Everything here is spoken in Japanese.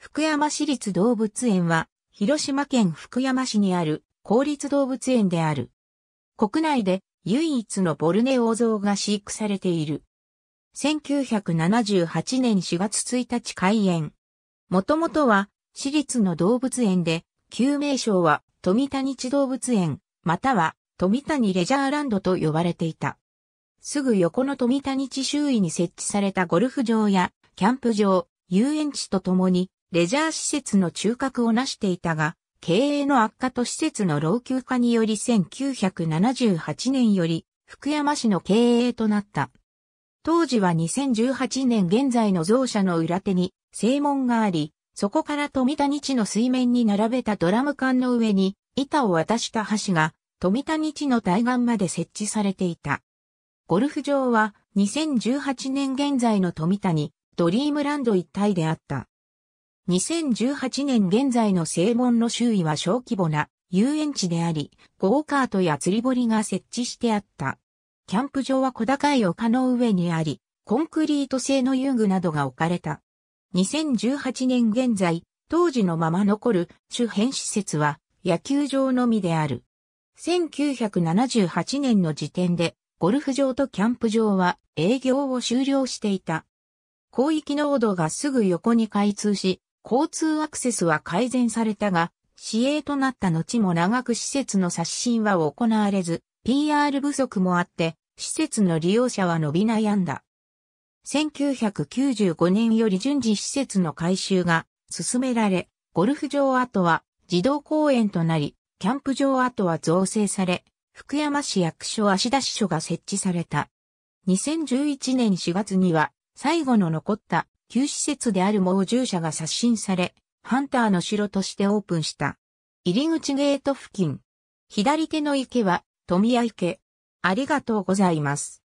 福山市立動物園は、広島県福山市にある公立動物園である。国内で唯一のボルネオ像が飼育されている。1978年4月1日開園。もともとは市立の動物園で、旧名称は富谷地動物園、または富谷レジャーランドと呼ばれていた。すぐ横の富谷地周囲に設置されたゴルフ場やキャンプ場、遊園地とともにレジャー施設の中核を成していたが、経営の悪化と施設の老朽化により1978年より福山市の経営となった。当時は2018年現在の蔵舎の裏手に正門があり、そこから富田日の水面に並べたドラム缶の上に板を渡した橋が富田日の対岸まで設置されていた。ゴルフ場は2018年現在の富田にドリームランド一帯であった。2018年現在の正門の周囲は小規模な遊園地であり、ゴーカートや釣り堀が設置してあった。キャンプ場は小高い丘の上にあり、コンクリート製の遊具などが置かれた。2018年現在、当時のまま残る周辺施設は野球場のみである。1978年の時点で、ゴルフ場とキャンプ場は営業を終了していた。広域濃度がすぐ横に開通し、交通アクセスは改善されたが、市営となった後も長く施設の刷新は行われず、PR 不足もあって、施設の利用者は伸び悩んだ。1995年より順次施設の改修が進められ、ゴルフ場跡は児童公園となり、キャンプ場跡は造成され、福山市役所足田支所が設置された。2011年4月には最後の残った旧施設である猛獣舎が刷新され、ハンターの城としてオープンした。入り口ゲート付近。左手の池は、富谷池。ありがとうございます。